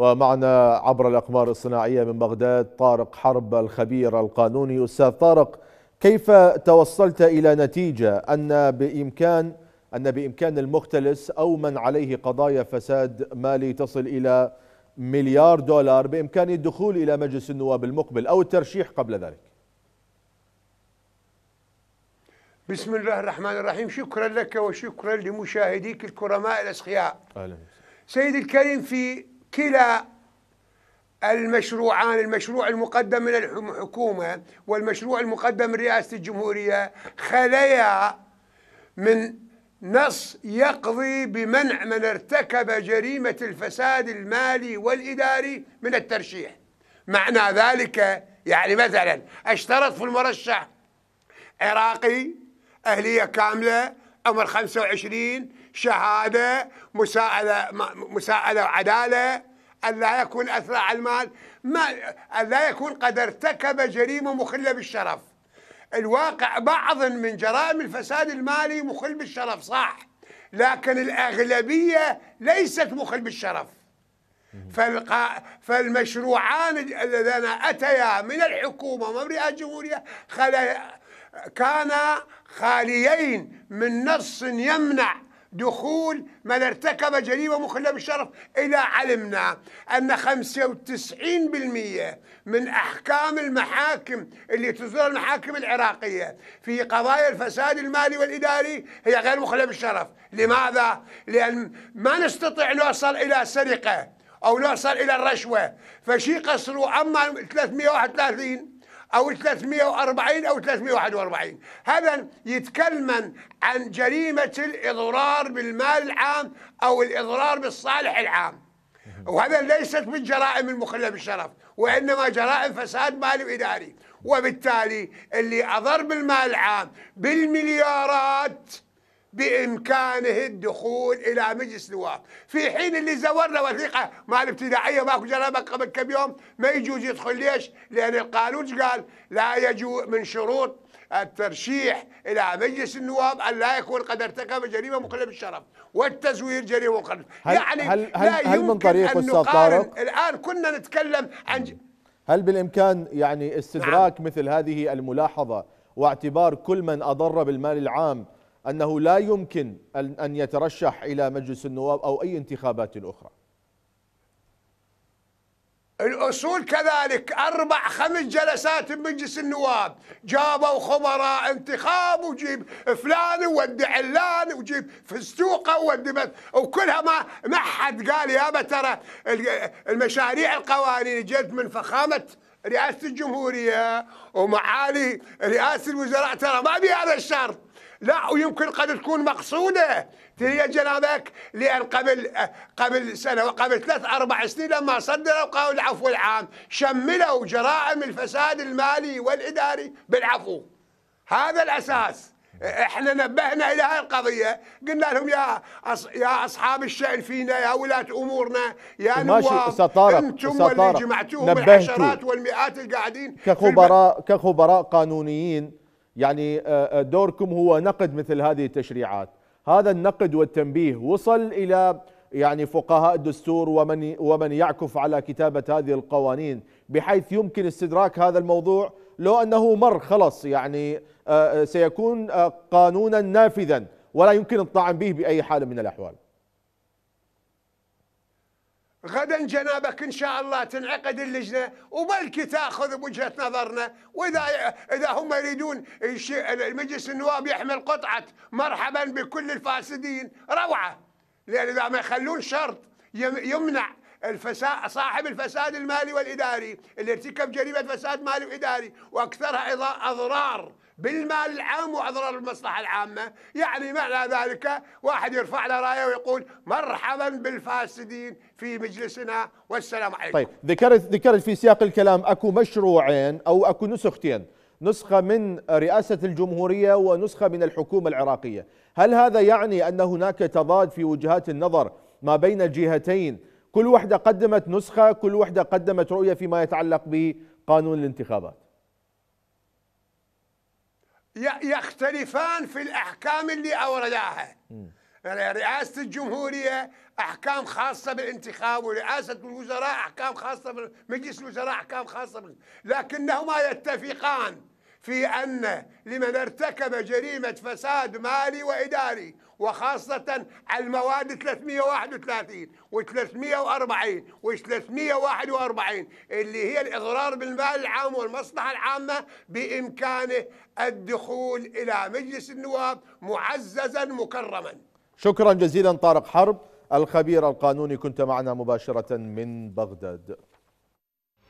ومعنا عبر الأقمار الصناعية من بغداد طارق حرب الخبير القانوني أستاذ طارق كيف توصلت إلى نتيجة أن بإمكان أن بإمكان المختلس أو من عليه قضايا فساد مالي تصل إلى مليار دولار بإمكانه الدخول إلى مجلس النواب المقبل أو الترشيح قبل ذلك بسم الله الرحمن الرحيم شكرا لك وشكرا لمشاهديك الكرماء الأسخياء أهلا. سيد الكريم في كلا المشروعان المشروع المقدم من الحكومة والمشروع المقدم من رئاسة الجمهورية خليا من نص يقضي بمنع من ارتكب جريمة الفساد المالي والإداري من الترشيح معنى ذلك يعني مثلا اشترط في المرشح عراقي أهلية كاملة عمر 25 شهادة مساءلة مساءلة وعدالة ألا يكون أثرى على المال ما ألا يكون قد ارتكب جريمة مخلة بالشرف الواقع بعض من جرائم الفساد المالي مخل بالشرف صح لكن الأغلبية ليست مخل بالشرف فالق... فالمشروعان اللذان أتيا من الحكومة ومن الجمهورية خل... كانا خاليين من نص يمنع دخول من ارتكب جريمة مخلة بالشرف إلى علمنا أن 95% من أحكام المحاكم اللي تصدر المحاكم العراقية في قضايا الفساد المالي والإداري هي غير مخلة بالشرف لماذا؟ لأن ما نستطيع نوصل إلى سرقة أو نوصل إلى الرشوة فشي قصروا أما 331 أو 340 أو 341 هذا يتكلم عن جريمة الإضرار بالمال العام أو الإضرار بالصالح العام وهذا ليست من جرائم المخلة بالشرف وإنما جرائم فساد مالي وإداري وبالتالي اللي أضر بالمال العام بالمليارات بامكانه الدخول الى مجلس نواب في حين اللي زورنا وثيقه مع الابتدائيه ماكو جرائم قبل كم يوم ما يجوز يدخل ليش؟ لان القانون قال لا يجوز من شروط الترشيح الى مجلس النواب ان لا يكون قد ارتكب جريمه مخله بالشرف والتزوير جريمه مخله، هل يعني هل هل لا هل يمكن من طريق ان نقارن الان كنا نتكلم عن هل بالامكان يعني استدراك نعم. مثل هذه الملاحظه واعتبار كل من اضر بالمال العام أنه لا يمكن أن يترشح إلى مجلس النواب أو أي انتخابات أخرى الاصول كذلك اربع خمس جلسات بمجلس النواب جابوا خبراء انتخاب وجيب فلان وودي علان وجيب فستوقه وودي وكلها ما ما حد قال يابا ترى المشاريع القوانين جت من فخامه رئاسه الجمهوريه ومعالي رئاسه الوزراء ترى ما بهذا الشرط لا ويمكن قد تكون مقصودة تري جنابك لأن قبل قبل سنة وقبل ثلاث أربع سنين لما صدروا قالوا العفو العام شملوا جرائم الفساد المالي والإداري بالعفو هذا الأساس احنا نبهنا الى هاي القضيه قلنا لهم يا أص... يا اصحاب الشان فينا يا ولاه امورنا يا نواب انتم اللي جمعتوهم بالعشرات والمئات القاعدين كخبراء الب... كخبراء قانونيين يعني آه، آه، دوركم هو نقد مثل هذه التشريعات هذا النقد والتنبيه وصل إلى يعني فقهاء الدستور ومن ومن يعكف على كتابة هذه القوانين بحيث يمكن استدراك هذا الموضوع لو أنه مر خلص يعني آه، سيكون قانونا نافذا ولا يمكن الطعن به بأي حال من الأحوال غدا جنابك ان شاء الله تنعقد اللجنه وبلكي تاخذ بوجهه نظرنا واذا اذا هم يريدون مجلس النواب يحمل قطعه مرحبا بكل الفاسدين روعه لان اذا ما يخلون شرط يمنع الفساد صاحب الفساد المالي والإداري اللي ارتكب جريمة فساد مالي وإداري وأكثرها أضرار بالمال العام وأضرار المصلحة العامة يعني معنى ذلك واحد يرفع له راية ويقول مرحبا بالفاسدين في مجلسنا والسلام عليكم طيب ذكرت ذكرت في سياق الكلام أكو مشروعين أو أكو نسختين نسخة من رئاسة الجمهورية ونسخة من الحكومة العراقية هل هذا يعني أن هناك تضاد في وجهات النظر ما بين الجهتين كل وحدة قدمت نسخة كل وحدة قدمت رؤية فيما يتعلق بقانون الانتخابات يختلفان في الأحكام اللي أورداها رئاسة الجمهورية أحكام خاصة بالانتخاب ورئاسة الوزراء أحكام خاصة مجلس الوزراء أحكام خاصة لكنهما يتفقان في أن لمن ارتكب جريمة فساد مالي وإداري وخاصة المواد 331 و340 و341 اللي هي الإضرار بالمال العام والمصلحة العامة بإمكانه الدخول إلى مجلس النواب معززا مكرما شكرا جزيلا طارق حرب الخبير القانوني كنت معنا مباشرة من بغداد